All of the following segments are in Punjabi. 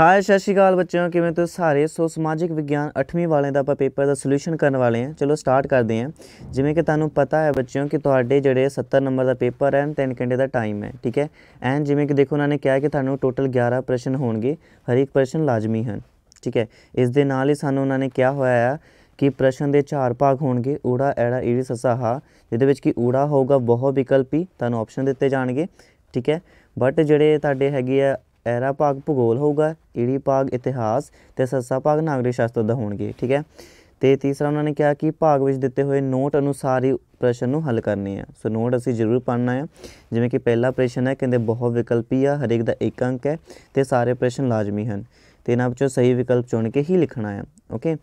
ਹਾਏ ਸਤਿ ਸ਼੍ਰੀ ਅਕਾਲ ਬੱਚਿਓ ਕਿਵੇਂ ਤੁਸੀਂ ਸਾਰੇ ਸੋ ਸਮਾਜਿਕ ਵਿਗਿਆਨ 8ਵੀਂ ਵਾਲਿਆਂ ਦਾ ਆਪਾਂ ਪੇਪਰ ਦਾ ਸੋਲੂਸ਼ਨ ਕਰਨ ਵਾਲੇ ਹਾਂ ਚਲੋ ਸਟਾਰਟ ਕਰਦੇ ਹਾਂ ਜਿਵੇਂ ਕਿ ਤੁਹਾਨੂੰ ਪਤਾ ਹੈ ਬੱਚਿਓ ਕਿ ਤੁਹਾਡੇ ਜਿਹੜੇ 70 ਨੰਬਰ ਦਾ ਪੇਪਰ ਹੈ ਤਿੰਨ ਘੰਟੇ ਦਾ ਟਾਈਮ ਹੈ ਠੀਕ ਹੈ ਐਂ ਜਿਵੇਂ ਕਿ ਦੇਖੋ ਉਹਨਾਂ ਨੇ ਕਿਹਾ ਕਿ ਤੁਹਾਨੂੰ ਟੋਟਲ 11 ਪ੍ਰਸ਼ਨ ਹੋਣਗੇ ਹਰ ਇੱਕ ਪ੍ਰਸ਼ਨ ਲਾਜ਼ਮੀ ਹਨ ਠੀਕ ਹੈ ਇਸ ਦੇ ਨਾਲ ਹੀ ਸਾਨੂੰ ਉਹਨਾਂ ਨੇ ਕਿਹਾ ਹੋਇਆ ਹੈ ਕਿ ਪ੍ਰਸ਼ਨ ਦੇ ਚਾਰ ਭਾਗ ਹੋਣਗੇ ਊੜਾ ਐੜਾ ਈੜੀ ਸਸਾ ਹਾ ਜਿਹਦੇ ਵਿੱਚ ਕਿ ਊੜਾ ਹੋਊਗਾ ਬਹੁ ਵਿਕਲਪੀ ਤੁਹਾਨੂੰ ਆਪਸ਼ਨ ਦਿੱਤੇ ਜਾਣਗੇ ਠੀਕ ਹੈ ਬਟ ਜਿਹੜੇ ਤੁਹਾਡੇ ਹੈਗੇ ਆ ਐਰਾ ਭਾਗ ਭੂਗੋਲ ਹੋਊਗਾ ਈੜੀ ਭਾਗ ਇਤਿਹਾਸ ਤੇ ਸੱਸਾ ਭਾਗ ਨਾਗਰਿਕ ਸ਼ਾਸਤਰ ਦਾ ਹੋਣਗੇ ਠੀਕ ਹੈ ਤੇ ਤੀਸਰਾ ਉਹਨਾਂ ਨੇ ਕਿਹਾ ਕਿ ਭਾਗ ਵਿੱਚ ਦਿੱਤੇ ਹੋਏ ਨੋਟ ਅਨੁਸਾਰ ਹੀ ਪ੍ਰਸ਼ਨ ਨੂੰ ਹੱਲ ਕਰਨੇ ਆ ਸੋ ਨੋਟ ਅਸੀਂ ਜ਼ਰੂਰ ਪੜਨਾ ਹੈ ਜਿਵੇਂ ਕਿ ਪਹਿਲਾ ਪ੍ਰਸ਼ਨ ਹੈ ਕਹਿੰਦੇ ਬਹੁ ਵਿਕਲਪੀ ਆ ਹਰੇਕ ਦਾ ਇੱਕ ਅੰਕ ਹੈ ਤੇ ਸਾਰੇ ਪ੍ਰਸ਼ਨ ਲਾਜ਼ਮੀ ਹਨ ਤੇ ਇਹਨਾਂ ਵਿੱਚੋਂ ਸਹੀ ਵਿਕਲਪ ਚੁਣ ਕੇ ਹੀ ਲਿਖਣਾ ਹੈ ਓਕੇ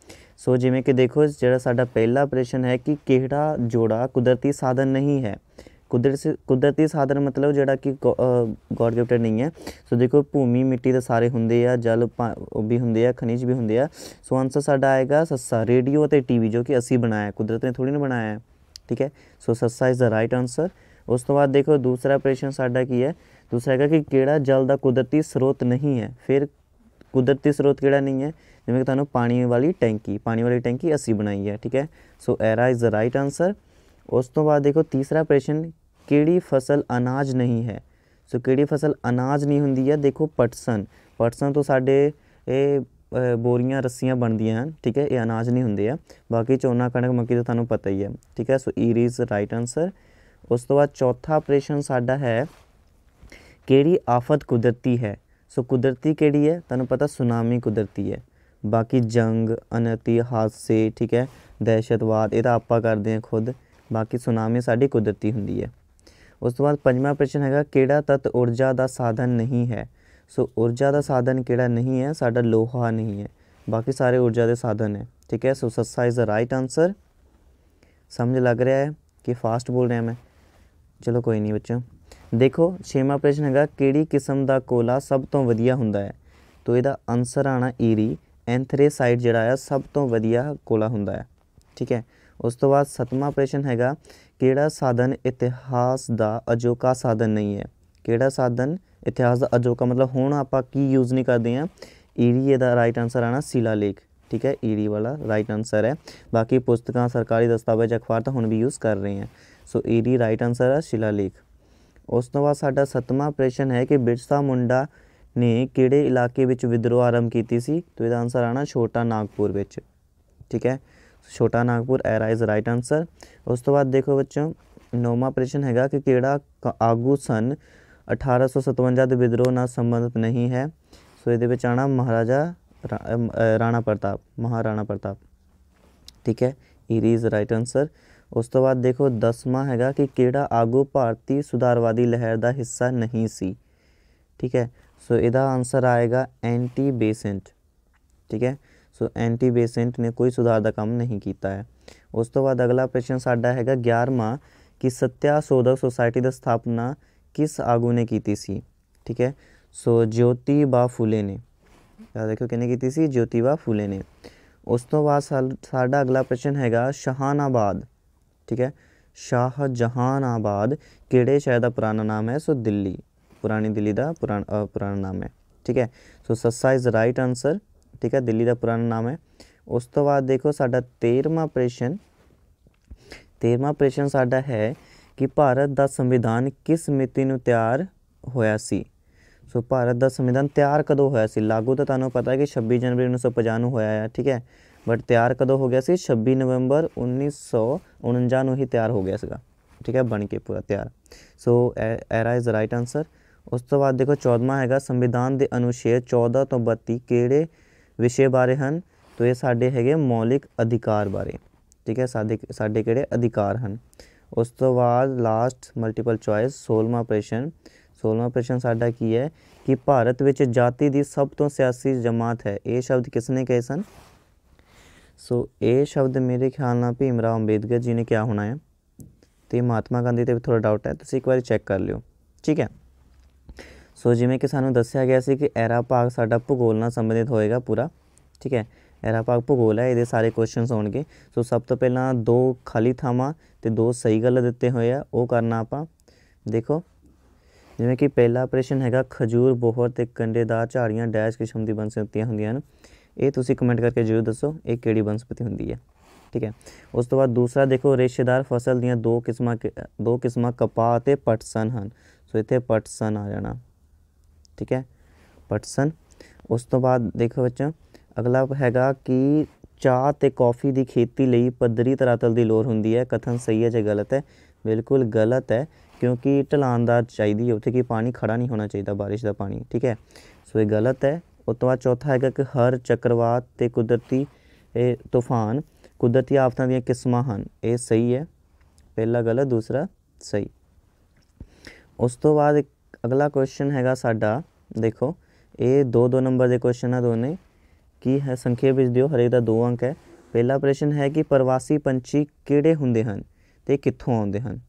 ਸੋ ਜਿਵੇਂ ਕਿ ਦੇਖੋ ਜਿਹੜਾ ਸਾਡਾ ਪਹਿਲਾ ਪ੍ਰਸ਼ਨ ਹੈ ਕਿ ਕਿਹੜਾ ਜੋੜਾ ਕੁਦਰਤੀ ਸਾਧਨ ਨਹੀਂ ਹੈ ਕੁਦਰਤੀ ਕੁਦਰਤੀ ਸਾਧਨ ਮਤਲਬ ਜਿਹੜਾ ਕਿ ਗੋਡ ਗਿਫਟਡ ਨਹੀਂ ਹੈ ਸੋ ਦੇਖੋ ਭੂਮੀ ਮਿੱਟੀ ਦੇ ਸਾਰੇ ਹੁੰਦੇ ਆ ਜਲ ਵੀ ਹੁੰਦੇ ਆ ਖਣਿਜ ਵੀ ਹੁੰਦੇ ਆ ਸੋ ਆਨਸਰ ਸਾਡਾ ਆਏਗਾ ਸੱਸਾ ਰੇਡੀਓ ਤੇ ਟੀਵੀ ਜੋ ਕਿ ਅਸੀਂ ਬਣਾਇਆ ਕੁਦਰਤ ਨੇ ਥੋੜੀ ਨਾ ਬਣਾਇਆ ਹੈ ਠੀਕ ਹੈ ਸੋ ਸੱਸਾ ਇਜ਼ ਦਾ ਰਾਈਟ ਆਨਸਰ ਉਸ ਤੋਂ ਬਾਅਦ ਦੇਖੋ ਦੂਸਰਾ ਪ੍ਰਸ਼ਨ ਸਾਡਾ ਕੀ ਹੈ ਦੂਸਰਾ ਹੈਗਾ ਕਿ ਕਿਹੜਾ ਜਲ ਦਾ ਕੁਦਰਤੀ ਸਰੋਤ ਨਹੀਂ ਹੈ ਫਿਰ ਕੁਦਰਤੀ ਸਰੋਤ ਕਿਹੜਾ ਨਹੀਂ ਹੈ ਜਿਵੇਂ ਕਿ ਤੁਹਾਨੂੰ ਪਾਣੀ ਵਾਲੀ ਟੈਂਕੀ ਪਾਣੀ ਵਾਲੀ ਟੈਂਕੀ ਅਸੀਂ ਬਣਾਈ ਹੈ ਠੀਕ ਹੈ ਸੋ ਐਰਾ ਇਜ਼ ਦਾ ਰਾਈਟ ਆਨਸਰ ਉਸ ਤੋਂ ਬਾਅਦ ਦੇਖੋ ਤੀਸਰਾ ਪ੍ਰਸ਼ਨ ਕਿਹੜੀ ਫਸਲ ਅਨਾਜ ਨਹੀਂ ਹੈ ਸੋ ਕਿਹੜੀ ਫਸਲ ਅਨਾਜ ਨਹੀਂ ਹੁੰਦੀ ਹੈ ਦੇਖੋ ਪਟਸਨ ਪਟਸਨ ਤੋਂ ਸਾਡੇ ਇਹ ਬੋਰੀਆਂ ਰੱਸੀਆਂ ਬਣਦੀਆਂ ਹਨ ਠੀਕ ਹੈ ਇਹ ਅਨਾਜ ਨਹੀਂ ਹੁੰਦੇ ਆ ਬਾਕੀ ਚੋਨਾ ਕਣਕ ਮੱਕੀ ਤਾਂ ਤੁਹਾਨੂੰ ਪਤਾ ਹੀ ਹੈ ਠੀਕ ਹੈ ਸੋ ਈ ਇਜ਼ ਰਾਈਟ ਆਨਸਰ ਉਸ ਤੋਂ ਬਾਅਦ ਚੌਥਾ ਆਪਰੇਸ਼ਨ ਸਾਡਾ ਹੈ ਕਿਹੜੀ ਆਫਤ ਕੁਦਰਤੀ ਹੈ ਸੋ ਕੁਦਰਤੀ ਕਿਹੜੀ ਹੈ ਤੁਹਾਨੂੰ ਪਤਾ ਸੁਨਾਮੀ ਕੁਦਰਤੀ ਹੈ ਬਾਕੀ ਜੰਗ ਅਨਤੀ ਹਾਦਸੇ ਠੀਕ ਹੈ ਦਹਿਸ਼ਤਵਾਦ ਇਹ ਤਾਂ ਆਪਾਂ ਕਰਦੇ ਹਾਂ ਖੁਦ ਬਾਕੀ ਸੁਨਾਮੀ ਸਾਡੀ ਕੁਦਰਤੀ ਹੁੰਦੀ ਹੈ ਉਸ ਤੋਂ ਬਾਅਦ ਪੰਜਵਾਂ ਪ੍ਰਸ਼ਨ ਹੈਗਾ ਕਿਹੜਾ ਤਤ ਊਰਜਾ ਦਾ ਸਾਧਨ ਨਹੀਂ ਹੈ ਸੋ ਊਰਜਾ ਦਾ ਸਾਧਨ ਕਿਹੜਾ ਨਹੀਂ ਹੈ ਸਾਡਾ ਲੋਹਾ ਨਹੀਂ ਹੈ ਬਾਕੀ ਸਾਰੇ ਊਰਜਾ ਦੇ ਸਾਧਨ ਹੈ ਠੀਕ ਹੈ ਸੋ ਸੱਸਾ ਇਜ਼ ਅ ਰਾਈਟ ਆਨਸਰ ਸਮਝ ਲੱਗ ਰਿਹਾ ਹੈ ਕਿ ਫਾਸਟ ਬੋਲ ਰਿਹਾ ਮੈਂ ਚਲੋ ਕੋਈ ਨਹੀਂ ਬੱਚੋ ਦੇਖੋ ਛੇਵਾਂ ਪ੍ਰਸ਼ਨ ਹੈਗਾ ਕਿਹੜੀ ਕਿਸਮ ਦਾ ਕੋਲਾ ਸਭ ਤੋਂ ਵਧੀਆ ਹੁੰਦਾ ਹੈ ਤੋ ਇਹਦਾ ਆਨਸਰ ਆਣਾ ਈਰੀ ਐਂਥਰੇਸਾਈਟ ਜਿਹੜਾ ਆ ਸਭ ਤੋਂ ਵਧੀਆ ਕੋਲਾ ਹੁੰਦਾ ਹੈ ਠੀਕ ਹੈ ਉਸ ਤੋਂ ਬਾਅਦ ਸਤਵਾਂ ਪ੍ਰਸ਼ਨ ਹੈਗਾ ਕਿਹੜਾ ਸਾਧਨ ਇਤਿਹਾਸ ਦਾ ਅਜੋਕਾ ਸਾਧਨ ਨਹੀਂ ਹੈ ਕਿਹੜਾ ਸਾਧਨ ਇਤਿਹਾਸ ਦਾ ਅਜੋਕਾ ਮਤਲਬ ਹੁਣ ਆਪਾਂ ਕੀ ਯੂਜ਼ ਨਹੀਂ ਕਰਦੇ ਆ ਈਰੀ ਇਹਦਾ ਰਾਈਟ ਆਨਸਰ ਆਣਾ ਸਿਲਾ ਲੇਖ ਠੀਕ ਹੈ ਈਰੀ ਵਾਲਾ ਰਾਈਟ ਆਨਸਰ ਹੈ ਬਾਕੀ ਪੁਸਤਕਾਂ ਸਰਕਾਰੀ ਦਸਤਾਵੇਜ਼ ਅਖਬਾਰ ਤਾਂ ਹੁਣ ਵੀ ਯੂਜ਼ ਕਰ ਰਹੇ ਆ ਸੋ ਈਰੀ ਰਾਈਟ ਆਨਸਰ ਆ ਸ਼ਿਲਾ ਲੇਖ ਉਸ ਤੋਂ ਬਾਅਦ ਸਾਡਾ ਸਤਵਾਂ ਪ੍ਰਸ਼ਨ ਹੈ ਕਿ ਬਿਰਸਾ ਮੁੰਡਾ ਨੇ ਕਿਹੜੇ ਇਲਾਕੇ ਵਿੱਚ ਵਿਦਰੋਹ ਆਰੰਭ ਕੀਤੀ ਸੀ ਤੋ ਇਹਦਾ ਆਨਸਰ ਆਣਾ ਛੋਟਾ ਨਾਗਪੁਰ ਵਿੱਚ ਠੀਕ ਹੈ छोटा नागपुर एरा इज़ राइट आंसर उस तो बाद देखो बच्चों नौवा प्रश्न हैगा कि आगू सन अठारह सौ सतवंजा के विद्रोह न संबंधित नहीं है सो ये आना महाराजा राणा प्रताप महाराणा प्रताप ठीक है ईरी इज़ राइट आंसर उस तो बाद देखो दसवा हैगा कि किड़ा आगू भारतीय सुधारवादी लहर का हिस्सा नहीं सी ठीक है सो यदा आंसर आएगा एंटी बेसेंट ठीक है ਸੋ ਐਂਟੀ ਬੇਸੈਂਟ ਨੇ ਕੋਈ ਸੁਧਾਰ ਦਾ ਕੰਮ ਨਹੀਂ ਕੀਤਾ ਹੈ ਉਸ ਤੋਂ ਬਾਅਦ ਅਗਲਾ ਪ੍ਰਸ਼ਨ ਸਾਡਾ ਹੈਗਾ 11ਵਾਂ ਕਿ ਸਤਿਆ ਸੋਧਕ ਸੁਸਾਇਟੀ ਦਾ ਸਥਾਪਨਾ ਕਿਸ ਆਗੂ ਨੇ ਕੀਤੀ ਸੀ ਠੀਕ ਹੈ ਸੋ ਜੋਤੀ ਬਾ ਫੁਲੇ ਨੇ ਯਾਦ ਦੇਖੋ ਕਿਹਨੇ ਕੀਤੀ ਸੀ ਜੋਤੀ ਬਾ ਫੁਲੇ ਨੇ ਉਸ ਤੋਂ ਬਾਅਦ ਸਾਡਾ ਅਗਲਾ ਪ੍ਰਸ਼ਨ ਹੈਗਾ ਸ਼ਾਹਾਨਾਬਾਦ ਠੀਕ ਹੈ ਸ਼ਾਹ ਜਹਾਨਾਬਾਦ ਕਿਹੜੇ ਸ਼ਹਿਰ ਦਾ ਪੁਰਾਣਾ ਨਾਮ ਹੈ ਸੋ ਦਿੱਲੀ ਪੁਰਾਣੀ ਦਿੱਲੀ ਦਾ ਪੁਰਾਣਾ ਨਾਮ ਹੈ ਠੀਕ ਹੈ ਸੋ ਸੱਸਾ ਇਜ਼ ਰਾਈਟ ਆਨਸਰ ਠੀਕ ਹੈ ਦਿੱਲੀ ਦਾ ਪੁਰਾਣਾ ਨਾਮ ਹੈ ਉਸ ਤੋਂ ਬਾਅਦ ਦੇਖੋ ਸਾਡਾ 13ਵਾਂ ਪ੍ਰਸ਼ਨ 13ਵਾਂ ਪ੍ਰਸ਼ਨ ਸਾਡਾ ਹੈ ਕਿ ਭਾਰਤ ਦਾ ਸੰਵਿਧਾਨ ਕਿਸ ਮਿਤੀ ਨੂੰ ਤਿਆਰ ਹੋਇਆ ਸੀ ਸੋ ਭਾਰਤ ਦਾ ਸੰਵਿਧਾਨ ਤਿਆਰ ਕਦੋਂ ਹੋਇਆ ਸੀ ਲਾਗੂ ਤਾਂ ਤੁਹਾਨੂੰ ਪਤਾ ਹੈ ਕਿ 26 ਜਨਵਰੀ 1950 ਨੂੰ ਹੋਇਆ ਹੈ ਠੀਕ ਹੈ ਬਟ ਤਿਆਰ ਕਦੋਂ ਹੋ ਗਿਆ ਸੀ 26 ਨਵੰਬਰ 1949 ਨੂੰ ਹੀ ਤਿਆਰ ਹੋ ਗਿਆ ਸੀਗਾ ਠੀਕ ਹੈ ਬਣ ਕੇ ਪੂਰਾ ਤਿਆਰ ਸੋ ਐਰਾ ਇਜ਼ ਰਾਈਟ ਆਨਸਰ ਉਸ ਤੋਂ ਬਾਅਦ ਦੇਖੋ 14ਵਾਂ ਹੈਗਾ ਸੰਵਿਧਾਨ ਦੇ ਅਨੁਛੇਦ 14 ਤੋਂ 32 ਕਿਹੜੇ ਵਿਸ਼ੇ ਬਾਰੇ ਹਨ ਤੋ ਇਹ ਸਾਡੇ ਹੈਗੇ ਮੌਲਿਕ ਅਧਿਕਾਰ ਬਾਰੇ ਠੀਕ ਹੈ ਸਾਡੇ ਸਾਡੇ ਕਿਹੜੇ ਅਧਿਕਾਰ ਹਨ ਉਸ ਤੋਂ ਬਾਅਦ ਲਾਸਟ ਮਲਟੀਪਲ ਚੁਆਇਸ 16ਵਾਂ ਪ੍ਰਸ਼ਨ 16ਵਾਂ ਪ੍ਰਸ਼ਨ ਸਾਡਾ ਕੀ ਹੈ ਕਿ ਭਾਰਤ ਵਿੱਚ ਜਾਤੀ ਦੀ ਸਭ ਤੋਂ ਸਿਆਸੀ ਜਮਾਤ ਹੈ ਇਹ ਸ਼ਬਦ ਕਿਸ ਨੇ ਕਹੇ ਸਨ ਸੋ ਇਹ ਸ਼ਬਦ ਮੇਰੇ ਖਿਆਲ ਨਾਲ ਭੀਮ ਰਾਓ ਅੰਬੇਦਕਰ ਜੀ ਨੇ ਕਿਹਾ ਹੋਣਾ ਹੈ ਤੇ ਮਹਾਤਮਾ ਗਾਂਧੀ ਤੇ ਵੀ ਥੋੜਾ ਡਾਊਟ ਹੈ ਤੁਸੀਂ ਇੱਕ ਵਾਰੀ ਚੈੱਕ ਕਰ ਲਿਓ ਠੀਕ ਹੈ ਸੋ ਜਿਵੇਂ ਕਿ ਸਾਨੂੰ ਦੱਸਿਆ ਗਿਆ ਸੀ ਕਿ ਐਰਾ ਭਾਗ ਸਾਡਾ ਭੂਗੋਲ ਨਾਲ ਸੰਬੰਧਿਤ ਹੋਏਗਾ ਪੂਰਾ ਠੀਕ ਹੈ ਐਰਾ ਭਾਗ ਭੂਗੋਲ ਹੈ ਇਹਦੇ ਸਾਰੇ ਕੁਐਸਚਨਸ ਹੋਣਗੇ ਸੋ ਸਭ ਤੋਂ ਪਹਿਲਾਂ ਦੋ ਖਾਲੀ ਥਾਵਾਂ ਤੇ ਦੋ ਸਹੀ ਗੱਲ ਦਿੱਤੇ ਹੋਏ ਆ ਉਹ ਕਰਨਾ ਆਪਾਂ ਦੇਖੋ ਜਿਵੇਂ ਕਿ ਪਹਿਲਾ ਪ੍ਰਸ਼ਨ ਹੈਗਾ ਖਜੂਰ ਬੋਹਰ ਤੇ ਕੰਡੇਦਾਰ ਝਾੜੀਆਂ ਡੈਸ਼ ਕਿਸਮ ਦੀ ਸਕਤੀਆਂ ਹੁੰਦੀਆਂ ਹਨ ਇਹ ਤੁਸੀਂ ਕਮੈਂਟ ਕਰਕੇ ਜਰੂਰ ਦੱਸੋ ਇਹ ਕਿਹੜੀ ਬਨਸਪਤੀ ਹੁੰਦੀ ਹੈ ਠੀਕ ਹੈ ਉਸ ਤੋਂ ਬਾਅਦ ਦੂਸਰਾ ਦੇਖੋ ਰੇਸ਼ੇਦਾਰ ਫਸਲ ਦੀਆਂ ਦੋ ਕਿਸਮਾਂ ਦੋ ਕਿਸਮਾਂ ਕਪਾਹ ਤੇ ਪਟਸਨ ਹਨ ਸੋ ਇੱਥੇ ਪਟਸਨ ਆ ਜਾਣਾ ਠੀਕ ਹੈ ਪਰਸਨ ਉਸ ਤੋਂ ਬਾਅਦ ਦੇਖੋ ਬੱਚਾ ਅਗਲਾ ਹੈਗਾ ਕਿ ਚਾਹ ਤੇ ਕਾਫੀ ਦੀ ਖੇਤੀ ਲਈ ਪੱਧਰੀ ਤਰਾਤਲ ਦੀ ਲੋੜ ਹੁੰਦੀ ਹੈ ਕਥਨ ਸਹੀ ਹੈ ਜਾਂ ਗਲਤ ਹੈ ਬਿਲਕੁਲ ਗਲਤ ਹੈ ਕਿਉਂਕਿ ਢਲਾਨਦਾਰ ਚਾਹੀਦੀ ਹੈ ਉੱਥੇ ਕਿ ਪਾਣੀ ਖੜਾ ਨਹੀਂ ਹੋਣਾ ਚਾਹੀਦਾ بارش ਦਾ ਪਾਣੀ ਠੀਕ ਹੈ ਸੋ ਇਹ ਗਲਤ ਹੈ ਉਸ ਤੋਂ ਬਾਅਦ ਚੌਥਾ ਹੈਗਾ ਕਿ ਹਰ ਚੱਕਰਵਾਤ ਤੇ ਕੁਦਰਤੀ ਇਹ ਤੂਫਾਨ ਕੁਦਰਤੀ ਆਫਤਾਂ ਦੀਆਂ ਕਿਸਮਾਂ ਹਨ ਇਹ ਸਹੀ ਹੈ ਪਹਿਲਾ ਗਲਤ ਦੂਸਰਾ ਸਹੀ ਉਸ ਤੋਂ ਬਾਅਦ ਅਗਲਾ ਕੁਐਸਚਨ ਹੈਗਾ ਸਾਡਾ ਦੇਖੋ ਇਹ ਦੋ ਦੋ ਨੰਬਰ ਦੇ ਕੁਐਸਚਨ ਆ ਦੋਨੇ ਕੀ ਹੈ ਸੰਖੇਪ ਵਿੱਚ ਦਿਓ ਹਰੇਕ ਦਾ ਦੋ ਅੰਕ ਹੈ ਪਹਿਲਾ ਪ੍ਰਸ਼ਨ ਹੈ ਕਿ ਪ੍ਰਵਾਸੀ ਪੰਛੀ ਕਿਹੜੇ ਹੁੰਦੇ ਹਨ ਤੇ ਕਿੱਥੋਂ ਆਉਂਦੇ ਹਨ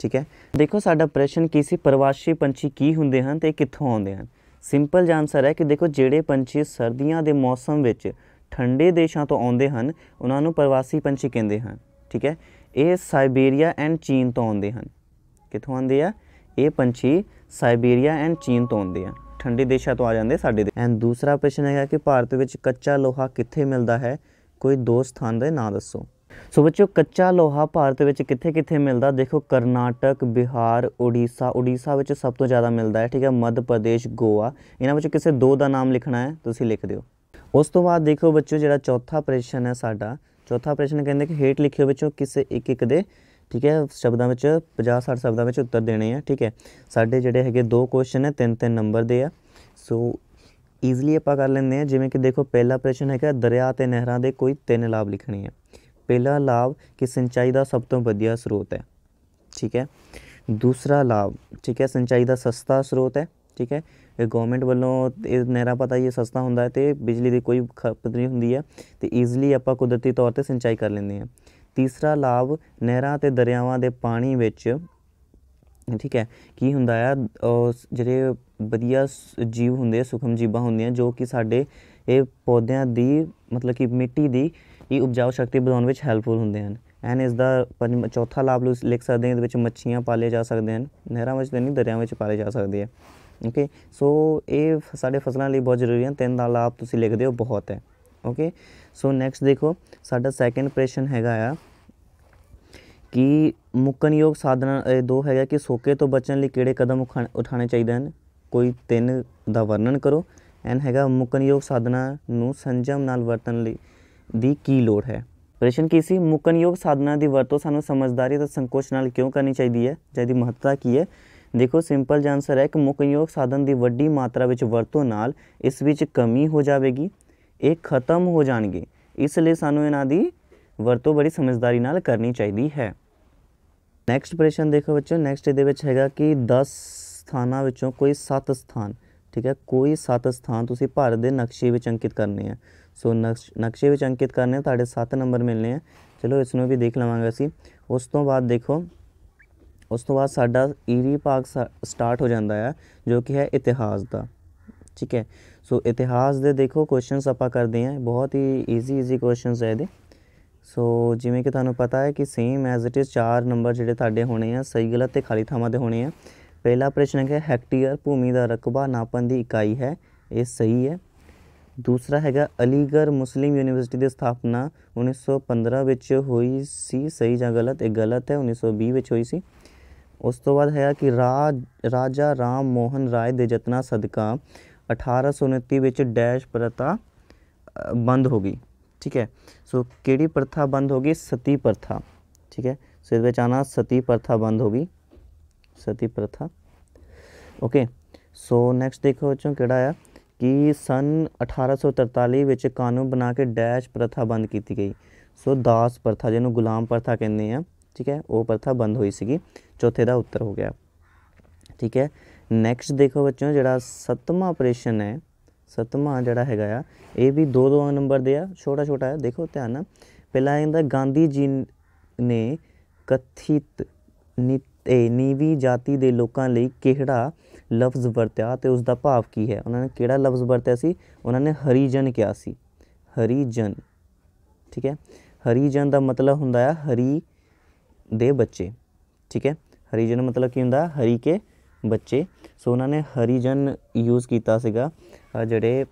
ਠੀਕ ਹੈ ਦੇਖੋ ਸਾਡਾ ਪ੍ਰਸ਼ਨ ਕੀ ਸੀ ਪ੍ਰਵਾਸੀ ਪੰਛੀ ਕੀ ਹੁੰਦੇ ਹਨ ਤੇ ਕਿੱਥੋਂ ਆਉਂਦੇ ਹਨ ਸਿੰਪਲ ਜਿਹਾ ਆਨਸਰ ਹੈ ਕਿ ਦੇਖੋ ਜਿਹੜੇ ਪੰਛੀ ਸਰਦੀਆਂ ਦੇ ਮੌਸਮ ਵਿੱਚ ਠੰਡੇ ਦੇਸ਼ਾਂ ਤੋਂ ਆਉਂਦੇ ਹਨ ਉਹਨਾਂ ਨੂੰ ਪ੍ਰਵਾਸੀ ਪੰਛੀ ਕਹਿੰਦੇ ਹਨ ਠੀਕ ਹੈ ਇਹ ਸਾਈਬੇਰੀਆ ਐਂਡ ਚੀਨ ਤੋਂ ਆਉਂਦੇ ਹਨ ਕਿੱਥੋਂ ਆਉਂਦੇ ਆ ਇਹ ਪੰਛੀ ਸਾਈਬੀਰੀਆ ਐਂਡ ਚੀਨ ਤੋਂ ਆਉਂਦੇ ਆ ਠੰਡੇ ਦੇਸ਼ਾਂ ਤੋਂ ਆ ਜਾਂਦੇ ਸਾਡੇ ਦੇ ਐਂਡ ਦੂਸਰਾ ਪ੍ਰਸ਼ਨ ਹੈਗਾ ਕਿ ਭਾਰਤ ਵਿੱਚ ਕੱਚਾ ਲੋਹਾ ਕਿੱਥੇ ਮਿਲਦਾ ਹੈ ਕੋਈ ਦੋ ਸਥਾਨ ਦੇ ਨਾਂ ਦੱਸੋ ਸੋ ਬੱਚਿਓ ਕੱਚਾ ਲੋਹਾ ਭਾਰਤ ਵਿੱਚ ਕਿੱਥੇ-ਕਿੱਥੇ ਮਿਲਦਾ ਦੇਖੋ ਕਰਨਾਟਕ ਬਿਹਾਰ ਓਡੀਸ਼ਾ ਓਡੀਸ਼ਾ ਵਿੱਚ ਸਭ ਤੋਂ ਜ਼ਿਆਦਾ ਮਿਲਦਾ ਹੈ ਠੀਕ ਹੈ ਮੱਧ ਪ੍ਰਦੇਸ਼ ਗੋਆ ਇਹਨਾਂ ਵਿੱਚੋਂ ਕਿਸੇ ਦੋ ਦਾ ਨਾਮ ਲਿਖਣਾ ਹੈ ਤੁਸੀਂ ਲਿਖ ਦਿਓ ਉਸ ਤੋਂ ਬਾਅਦ ਦੇਖੋ ਬੱਚਿਓ ਜਿਹੜਾ ਚੌਥਾ ਪ੍ਰਸ਼ਨ ਹੈ ਸਾਡਾ ਚੌਥਾ ਪ੍ਰਸ਼ਨ ਕਹਿੰਦੇ ਕਿ ਹੇਠ ਲਿਖਿਓ ਵਿੱਚੋਂ ਕਿਸੇ ਇੱਕ ਇੱਕ ਦੇ ਠੀਕ ਹੈ ਸ਼ਬਦਾਂ ਵਿੱਚ 50 60 ਸ਼ਬਦਾਂ ਵਿੱਚ ਉੱਤਰ ਦੇਣੇ ਆ ਠੀਕ ਹੈ ਸਾਡੇ ਜਿਹੜੇ ਹੈਗੇ ਦੋ ਕੁਐਸਚਨ ਹੈ ਤਿੰਨ ਤਿੰਨ ਨੰਬਰ ਦੇ ਆ ਸੋ ਈਜ਼ੀਲੀ ਆਪਾਂ ਕਰ ਲੈਂਦੇ ਆ ਜਿਵੇਂ ਕਿ ਦੇਖੋ ਪਹਿਲਾ ਪ੍ਰਸ਼ਨ ਹੈਗਾ ਦਰਿਆ ਤੇ ਨਹਿਰਾਂ ਦੇ ਕੋਈ ਤਿੰਨ ਲਾਭ ਲਿਖਣੇ ਆ ਪਹਿਲਾ ਲਾਭ ਕਿ ਸਿੰਚਾਈ ਦਾ ਸਭ ਤੋਂ ਵਧੀਆ ਸਰੋਤ ਹੈ ਠੀਕ ਹੈ ਦੂਸਰਾ ਲਾਭ ਠੀਕ ਹੈ ਸਿੰਚਾਈ ਦਾ ਸਸਤਾ ਸਰੋਤ ਹੈ ਠੀਕ ਹੈ ਇਹ ਗਵਰਨਮੈਂਟ ਵੱਲੋਂ ਇਹ ਨਹਿਰਾ ਪਤਾ ਇਹ ਸਸਤਾ ਹੁੰਦਾ ਹੈ ਤੇ ਬਿਜਲੀ ਦੀ ਕੋਈ ਖਪਤ ਨਹੀਂ ਹੁੰਦੀ ਹੈ ਤੇ ਈਜ਼ੀਲੀ ਆਪਾਂ ਕੁਦਰਤੀ ਤੌਰ ਤੇ ਸਿੰਚਾਈ ਕਰ ਲੈਂਦੇ ਆ ਤੀਸਰਾ ਲਾਭ ਨਹਿਰਾਂ ਤੇ ਦਰਿਆਵਾਂ ਦੇ ਪਾਣੀ ਵਿੱਚ ਠੀਕ ਹੈ ਕੀ ਹੁੰਦਾ ਹੈ ਜਿਹੜੇ ਵਧੀਆ ਜੀਵ ਹੁੰਦੇ ਸੁਖਮ ਜੀਵਾਂ ਹੁੰਦੀਆਂ ਜੋ ਕਿ ਸਾਡੇ ਇਹ ਪੌਦਿਆਂ ਦੀ ਮਤਲਬ ਕਿ ਮਿੱਟੀ ਦੀ ਇਹ ਉਪਜਾਊ ਸ਼ਕਤੀ ਵਧਾਉਣ ਵਿੱਚ ਹੈਲਪਫੁਲ ਹੁੰਦੇ ਹਨ ਐਨ ਇਸ ਦਾ ਚੌਥਾ ਲਾਭ ਲਿਖ ਸਕਦੇ ਹਾਂ ਇਹਦੇ ਵਿੱਚ ਮੱਛੀਆਂ ਪਾਲੇ ਜਾ ਸਕਦੇ ਹਨ ਨਹਿਰਾਂ ਵਿੱਚ ਨਹੀਂ ਦਰਿਆਵਾਂ ਵਿੱਚ ਪਾਲੇ ਜਾ ਸਕਦੇ ਆ ਓਕੇ ਸੋ ਇਹ ਸਾਡੇ ਫਸਲਾਂ ਲਈ ਬਹੁਤ ਜ਼ਰੂਰੀ ਹਨ ਤਿੰਨ ਦਾ ਲਾਭ ਤੁਸੀਂ ਲਿਖਦੇ ਹੋ ਬਹੁਤ ਹੈ ਓਕੇ ਸੋ ਨੈਕਸਟ ਦੇਖੋ ਸਾਡਾ ਸੈਕੰਡ ਪ੍ਰਸ਼ਨ ਹੈਗਾ ਆ ਕਿ ਮੁੱਕਨਯੋਗ ਸਾਧਨਾ ਦੋ ਹੈਗਾ ਕਿ ਸੋਕੇ ਤੋਂ ਬਚਣ ਲਈ ਕਿਹੜੇ ਕਦਮ ਉਠਾਣੇ ਚਾਹੀਦੇ ਹਨ ਕੋਈ ਤਿੰਨ ਦਾ ਵਰਣਨ ਕਰੋ ਐਨ ਹੈਗਾ ਮੁਕਨਯੋਗ ਸਾਧਨਾ ਨੂੰ ਸੰਜਮ ਨਾਲ ਵਰਤਣ ਲਈ ਦੀ ਕੀ ਲੋੜ ਹੈ ਪ੍ਰਸ਼ਨ ਕੀ ਸੀ ਮੁਕਨਯੋਗ ਸਾਧਨਾ ਦੀ ਵਰਤੋਂ ਸਾਨੂੰ ਸਮਝਦਾਰੀ ਤੇ ਸੰਕੋਚ ਨਾਲ ਕਿਉਂ ਕਰਨੀ ਚਾਹੀਦੀ ਹੈ ਜਿਹਦੀ ਮਹੱਤਤਾ ਕੀ ਹੈ ਦੇਖੋ ਸਿੰਪਲ ਜਿਹਾ ਆਨਸਰ ਹੈ ਕਿ ਮੁਕਨਯੋਗ ਸਾਧਨ ਦੀ ਵੱਡੀ ਮਾਤਰਾ ਵਿੱਚ ਵਰਤੋਂ ਨਾਲ ਇਸ ਵਿੱਚ ਕਮੀ ਹੋ ਜਾਵੇਗੀ ਇਹ ਖਤਮ ਹੋ ਜਾਣਗੇ ਇਸ ਲਈ ਸਾਨੂੰ ਇਹਨਾਂ ਦੀ ਵਰਤੋਂ ਬੜੀ ਸਮਝਦਾਰੀ ਨਾਲ ਕਰਨੀ ਚਾਹੀਦੀ ਹੈ ਨੈਕਸਟ ਪ੍ਰਸ਼ਨ ਦੇਖੋ ਬੱਚੋ ਨੈਕਸਟ ਇਹਦੇ ਵਿੱਚ ਹੈਗਾ ਕਿ 10 ਸਥਾਨਾਂ ਵਿੱਚੋਂ ਕੋਈ 7 ਸਥਾਨ ਠੀਕ ਹੈ ਕੋਈ 7 ਸਥਾਨ ਤੁਸੀਂ ਭਾਰਤ ਦੇ ਨਕਸ਼ੇ ਵਿੱਚ ਅੰਕਿਤ ਕਰਨੇ ਆ ਸੋ ਨਕਸ਼ੇ ਵਿੱਚ ਅੰਕਿਤ ਕਰਨੇ ਤੁਹਾਡੇ 7 ਨੰਬਰ ਮਿਲਨੇ ਆ ਚਲੋ ਇਸ ਨੂੰ ਵੀ ਦੇਖ ਲਵਾਂਗੇ ਅਸੀਂ ਉਸ ਤੋਂ ਬਾਅਦ ਦੇਖੋ ਉਸ ਤੋਂ ਬਾਅਦ ਸਾਡਾ ਈਰੀ ਭਾਗ ਸਟਾਰਟ ਹੋ ਜਾਂਦਾ ਹੈ ਜੋ ਕਿ ਹੈ ਇਤਿਹਾਸ ਦਾ ਠੀਕ ਹੈ ਸੋ ਇਤਿਹਾਸ ਦੇ ਦੇਖੋ ਕੁਐਸਚਨਸ ਆਪਾਂ ਕਰਦੇ ਆਂ ਬਹੁਤ ਹੀ ਈਜ਼ੀ ਈਜ਼ੀ ਕੁਐਸਚਨਸ ਹੈ ਇਹਦੇ ਸੋ ਜਿਵੇਂ ਕਿ ਤੁਹਾਨੂੰ ਪਤਾ ਹੈ ਕਿ ਸੇਮ ਐਜ਼ ਇਟ ਇਜ਼ ਚਾਰ ਨੰਬਰ ਜਿਹੜੇ ਤੁਹਾਡੇ ਹੋਣੇ ਆ ਸਹੀ ਗਲਤ ਤੇ ਖਾਲੀ ਥਾਵਾਂ ਦੇ ਹੋਣੇ ਆ ਪਹਿਲਾ ਪ੍ਰਸ਼ਨ ਹੈ ਹੈਕਟੇਅਰ ਭੂਮੀ ਦਾ ਰਕਬਾ ਨਾਪਣ ਦੀ ਇਕਾਈ ਹੈ ਇਹ ਸਹੀ ਹੈ ਦੂਸਰਾ ਹੈਗਾ ਅਲੀਗਰ ਮੁਸਲਿਮ ਯੂਨੀਵਰਸਿਟੀ ਦੀ ਸਥਾਪਨਾ 1915 ਵਿੱਚ ਹੋਈ ਸੀ ਸਹੀ ਜਾਂ ਗਲਤ ਇਹ ਗਲਤ ਹੈ 1920 ਵਿੱਚ ਹੋਈ ਸੀ ਉਸ ਤੋਂ ਬਾਅਦ ਹੈਗਾ ਕਿ ਰਾਜਾ ਰਾਮ ਮੋਹਨ ਰਾਏ ਦੇ ਜਤਨਾ ਸਦਕਾ 1829 ਵਿੱਚ ਡੈਸ਼ ਪ੍ਰਥਾ ਬੰਦ ਹੋ ਗਈ ਠੀਕ ਹੈ ਸੋ ਕਿਹੜੀ ਪ੍ਰਥਾ ਬੰਦ ਹੋ ਗਈ ਸਤੀ ਪ੍ਰਥਾ ਠੀਕ ਹੈ ਸੋ ਇਹਦੇ ਵਿੱਚ ਆਣਾ ਸਤੀ ਪ੍ਰਥਾ ਬੰਦ ਹੋ ਗਈ ਸਤੀ ਪ੍ਰਥਾ ਓਕੇ ਸੋ ਨੈਕਸਟ ਦੇਖੋ ਚੋਂ ਕਿਹੜਾ ਆ ਕਿ ਸਨ 1843 ਵਿੱਚ ਕਾਨੂੰਨ ਬਣਾ ਕੇ ਡੈਸ਼ ਪ੍ਰਥਾ ਬੰਦ ਕੀਤੀ ਗਈ ਸੋ ਦਾਸ ਪ੍ਰਥਾ ਜਿਹਨੂੰ ਗੁਲਾਮ ਪ੍ਰਥਾ ਕਹਿੰਦੇ ਆ ਠੀਕ ਹੈ ਉਹ ਪ੍ਰਥਾ ਬੰਦ ਹੋਈ ਸੀਗੀ ਚੌਥੇ ਦਾ ਉੱਤਰ ਹੋ ਗਿਆ ਠੀਕ ਹੈ ਨੈਕਸਟ ਦੇਖੋ ਬੱਚਿਓ ਜਿਹੜਾ ਸੱਤਵਾਂ ਆਪਰੇਸ਼ਨ ਹੈ ਸੱਤਵਾਂ ਜਿਹੜਾ ਹੈਗਾ ਆ ਇਹ ਵੀ ਦੋ ਦੋ ਨੰਬਰ ਦੇ ਆ ਛੋਟਾ ਛੋਟਾ ਹੈ ਦੇਖੋ ਧਿਆਨ ਨਾਲ ਪਹਿਲਾ ਇਹਦਾ ਗਾਂਧੀ ਜੀ ਨੇ ਕਥਿਤ ਨੀਵੀ ਜਾਤੀ ਦੇ ਲੋਕਾਂ ਲਈ ਕਿਹੜਾ ਲਫ਼ਜ਼ ਵਰਤਿਆ ਤੇ ਉਸ ਦਾ ਭਾਵ ਕੀ ਹੈ ਉਹਨਾਂ ਨੇ ਕਿਹੜਾ ਲਫ਼ਜ਼ ਵਰਤਿਆ ਸੀ ਉਹਨਾਂ ਨੇ ਹਰੀਜਨ ਕਿਹਾ ਸੀ ਹਰੀਜਨ ਠੀਕ ਹੈ ਹਰੀਜਨ ਦਾ ਮਤਲਬ ਹੁੰਦਾ ਹੈ ਹਰੀ ਦੇ ਬੱਚੇ ਠੀਕ ਹੈ ਹਰੀਜਨ ਮਤਲਬ ਕੀ ਹੁੰਦਾ ਹਰੀ ਕੇ ਬੱਚੇ ਸੋ ਉਹਨਾਂ ਨੇ ਹਰੀਜਨ ਯੂਜ਼ ਕੀਤਾ ਸੀਗਾ ਜਿਹੜੇ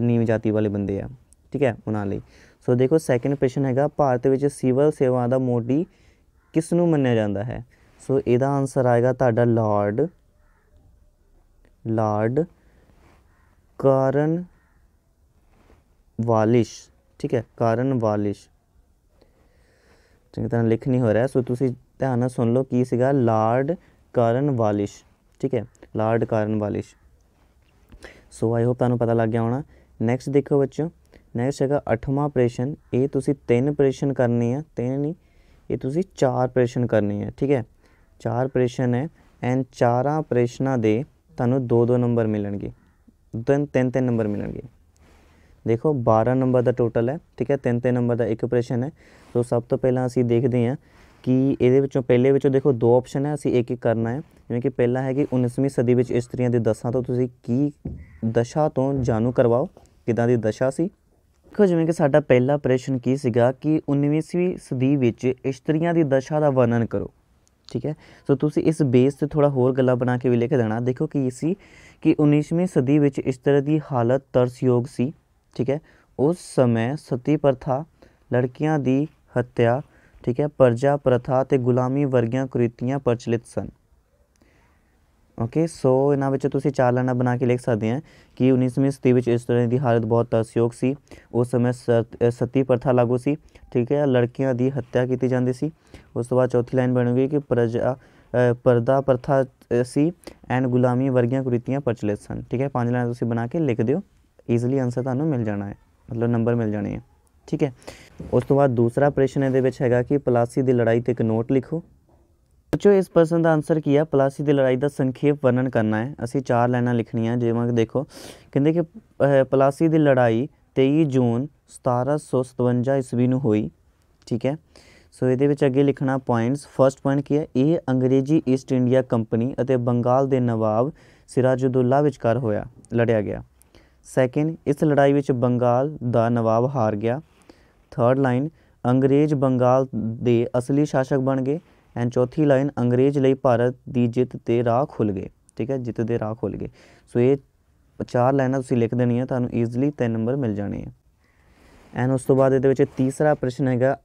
ਨੀਵ ਜਾਤੀ ਵਾਲੇ ਬੰਦੇ ਆ ਠੀਕ ਹੈ ਉਹਨਾਂ ਲਈ ਸੋ ਦੇਖੋ ਸੈਕੰਡ ਪ੍ਰਸ਼ਨ ਹੈਗਾ ਭਾਰਤ ਵਿੱਚ ਸਿਵਲ ਸੇਵਾ ਦਾ ਮੋਢੀ ਕਿਸ ਨੂੰ ਮੰਨਿਆ ਜਾਂਦਾ ਹੈ ਸੋ ਇਹਦਾ ਆਨਸਰ ਆਏਗਾ ਤੁਹਾਡਾ ਲਾਰਡ ਲਾਰਡ ਕਾਰਨ ਵਾਲਿਸ਼ ਠੀਕ ਹੈ ਕਾਰਨ ਵਾਲਿਸ਼ ਚੰਗੀ ਤਰ੍ਹਾਂ ਲਿਖ ਨਹੀਂ ਹੋ ਰਿਹਾ ਸੋ ਤੁਸੀਂ ਧਿਆਨ ਨਾਲ ਸੁਣ ਲਓ ਕੀ ਸੀਗਾ ਲਾਰਡ ਕਾਰਨ ਵਾਲਿਸ਼ ਠੀਕ ਹੈ ਲਾਰਡ ਕਾਰਨ ਵਾਲਿਸ਼ ਸੋ ਆਈ ਹੋਪ ਤੁਹਾਨੂੰ ਪਤਾ ਲੱਗ ਗਿਆ ਹੋਣਾ ਨੈਕਸਟ ਦੇਖੋ ਬੱਚੋ ਨੈਕਸਟ ਹੈਗਾ ਅਠਵਾਂ ਆਪਰੇਸ਼ਨ ਇਹ ਤੁਸੀਂ ਤਿੰਨ ਆਪਰੇਸ਼ਨ ਕਰਨੇ ਆ ਤਿੰਨ ਨਹੀਂ ਇਹ ਤੁਸੀਂ ਚਾਰ ਆਪਰੇਸ਼ਨ ਕਰਨੇ ਆ ਠੀਕ ਹੈ ਚਾਰ ਆਪਰੇਸ਼ਨ ਹੈ ਐਂਡ ਚਾਰਾਂ ਆਪਰੇਸ਼ਨਾਂ ਦੇ ਤੁਹਾਨੂੰ ਦੋ ਦੋ ਨੰਬਰ ਮਿਲਣਗੇ ਤਿੰਨ ਤਿੰਨ ਤਿੰਨ ਨੰਬਰ ਮਿਲਣਗੇ ਦੇਖੋ 12 ਨੰਬਰ ਦਾ ਟੋਟਲ ਹੈ ਠੀਕ ਹੈ ਤਿੰਨ ਤਿੰਨ ਨੰਬਰ ਦਾ ਇੱਕ ਆਪਰੇਸ਼ਨ ਹੈ ਸੋ ਸਭ ਤੋਂ ਪਹਿਲਾਂ ਅਸੀਂ ਦੇਖਦੇ ਹਾਂ ਕਿ ਇਹਦੇ ਵਿੱਚੋਂ ਪਹਿਲੇ ਵਿੱਚੋਂ ਦੇਖੋ ਦੋ ਆਪਸ਼ਨ ਹੈ ਅਸੀਂ ਇੱਕ ਇੱਕ ਕਰਨਾ ਹੈ ਜਿਵੇਂ ਕਿ ਪਹਿਲਾ ਹੈ ਕਿ 19ਵੀਂ ਸਦੀ ਵਿੱਚ ਇਸਤਰੀਆਂ ਦੇ ਦਸਾਂ ਤੋਂ ਤੁਸੀਂ ਕੀ ਦਸ਼ਾ ਤੋਂ ਜਾਣੂ ਕਰਵਾਓ ਕਿਦਾਂ ਦੀ ਦਸ਼ਾ ਸੀ ਦੇਖੋ ਜਿਵੇਂ ਕਿ ਸਾਡਾ ਪਹਿਲਾ ਪ੍ਰਸ਼ਨ ਕੀ ਸੀਗਾ ਕਿ 19ਵੀਂ ਸਦੀ ਵਿੱਚ ਇਸਤਰੀਆਂ ਦੀ ਦਸ਼ਾ ਦਾ ਵਰਣਨ ਕਰੋ ਠੀਕ ਹੈ ਸੋ ਤੁਸੀਂ ਇਸ ਬੇਸ ਤੇ ਥੋੜਾ ਹੋਰ ਗੱਲਾਂ ਬਣਾ ਕੇ ਵੀ ਲਿਖ ਦੇਣਾ ਦੇਖੋ ਕਿ ਸੀ ਕਿ 19ਵੀਂ ਸਦੀ ਵਿੱਚ ਇਸ ਤਰ੍ਹਾਂ ਦੀ ਹਾਲਤ ਤਰਸਯੋਗ ਸੀ ਠੀਕ ਹੈ ਉਸ ਸਮੇਂ ਸਤੀ ਪ੍ਰਥਾ ਲੜਕੀਆਂ ਦੀ ਹੱਤਿਆ ਠੀਕ ਹੈ ਪਰਜਾ ਪ੍ਰਥਾ ਤੇ ਗੁਲਾਮੀ ਵਰਗੀਆਂ ਕੁਰੀਤੀਆਂ ਪ੍ਰਚਲਿਤ ਸਨ ਓਕੇ ਸੋ ਇਹਨਾਂ ਵਿੱਚ ਤੁਸੀਂ ਚਾਰ ਲਾਈਨਾਂ ਬਣਾ ਕੇ ਲਿਖ ਸਕਦੇ ਆ ਕਿ 19ਵੀਂ ਸਦੀ ਵਿੱਚ ਇਸ ਤਰ੍ਹਾਂ ਦੀ ਹਾਲਤ ਬਹੁਤ ਅਸਯੋਗ ਸੀ ਉਸ ਸਮੇਂ ਸਤੀ ਪ੍ਰਥਾ ਲਾਗੂ ਸੀ ਠੀਕ ਹੈ ਲੜਕੀਆਂ ਦੀ ਹੱਤਿਆ ਕੀਤੀ ਜਾਂਦੀ ਸੀ ਉਸ ਤੋਂ ਬਾਅਦ ਚੌਥੀ ਲਾਈਨ ਬਣੂਗੀ ਕਿ ਪ੍ਰਜਾ ਪਰਦਾ ਪ੍ਰਥਾ ਸੀ ਐਂਡ ਗੁਲਾਮੀ ਵਰਗੀਆਂ ਕੁਰੀਤੀਆਂ ਪ੍ਰਚਲਿਤ ਸਨ ਠੀਕ ਹੈ ਪੰਜ ਲਾਈਨਾਂ ਤੁਸੀਂ ਬਣਾ ਕੇ ਲਿਖ ਦਿਓ ਈਜ਼ੀਲੀ ਆਨਸਰ ਤੁਹਾਨੂੰ ਮਿਲ ਜਾਣਾ ਹੈ ਮਤਲਬ ਨੰਬਰ ਮਿਲ ਜਾਣੇ ਆ ਠੀਕ ਹੈ ਉਸ ਤੋਂ ਬਾਅਦ ਦੂਸਰਾ ਪ੍ਰਸ਼ਨ ਇਹਦੇ ਵਿੱਚ ਹੈਗਾ ਕਿ ਪਲਾਸੀ ਦੀ ਲੜਾਈ ਤੇ ਇੱਕ ਨੋਟ ਲਿਖੋ ਬੱਚੋ ਇਸ ਪ੍ਰਸ਼ਨ ਦਾ ਆਨਸਰ ਕੀ ਹੈ ਪਲਾਸੀ ਦੀ ਲੜਾਈ ਦਾ ਸੰਖੇਪ ਵਰਣਨ ਕਰਨਾ ਹੈ ਅਸੀਂ ਚਾਰ ਲਾਈਨਾਂ ਲਿਖਣੀਆਂ ਜਿਵੇਂ ਦੇਖੋ ਕਹਿੰਦੇ ਕਿ ਪਲਾਸੀ ਦੀ ਲੜਾਈ 23 ਜੂਨ 1757 ਈਸਵੀ ਨੂੰ ਹੋਈ ਠੀਕ ਹੈ ਸੋ ਇਹਦੇ ਵਿੱਚ ਅੱਗੇ ਲਿਖਣਾ ਪੁਆਇੰਟਸ ਫਰਸਟ ਪੁਆਇੰਟ ਕੀ ਹੈ ਇਹ ਅੰਗਰੇਜ਼ੀ ਈਸਟ ਇੰਡੀਆ ਕੰਪਨੀ ਅਤੇ ਬੰਗਾਲ ਦੇ ਨਵਾਬ ਸਿਰਾਜੁਦੌਲਾ ਵਿਚਕਾਰ ਹੋਇਆ ਲੜਿਆ ਗਿਆ ਸੈਕਿੰਡ ਇਸ ਲੜਾਈ ਵਿੱਚ ਬੰਗਾਲ ਦਾ ਨਵਾਬ ਹਾਰ ਗਿਆ ਥਰਡ ਲਾਈਨ ਅੰਗਰੇਜ਼ ਬੰਗਾਲ ਦੇ ਅਸਲੀ ਸ਼ਾਸਕ ਬਣ ਗਏ ਐਂਡ ਚੌਥੀ ਲਾਈਨ ਅੰਗਰੇਜ਼ ਲਈ ਭਾਰਤ ਦੀ ਜਿੱਤ ਤੇ ਰਾਹ ਖੁੱਲ ਗਏ ਠੀਕ ਹੈ ਜਿੱਤ ਦੇ ਰਾਹ ਖੁੱਲ ਗਏ ਸੋ ਇਹ ਚਾਰ ਲਾਈਨਾਂ ਤੁਸੀਂ ਲਿਖ ਦੇਣੀਆਂ ਤੁਹਾਨੂੰ ਈਜ਼ੀਲੀ 3 ਨੰਬਰ ਮਿਲ ਜਾਣੇ ਆ ਐਂਡ ਉਸ ਤੋਂ ਬਾਅਦ ਇਹਦੇ ਵਿੱਚ ਤੀਸਰਾ ਪ੍ਰਸ਼ਨ ਹੈਗਾ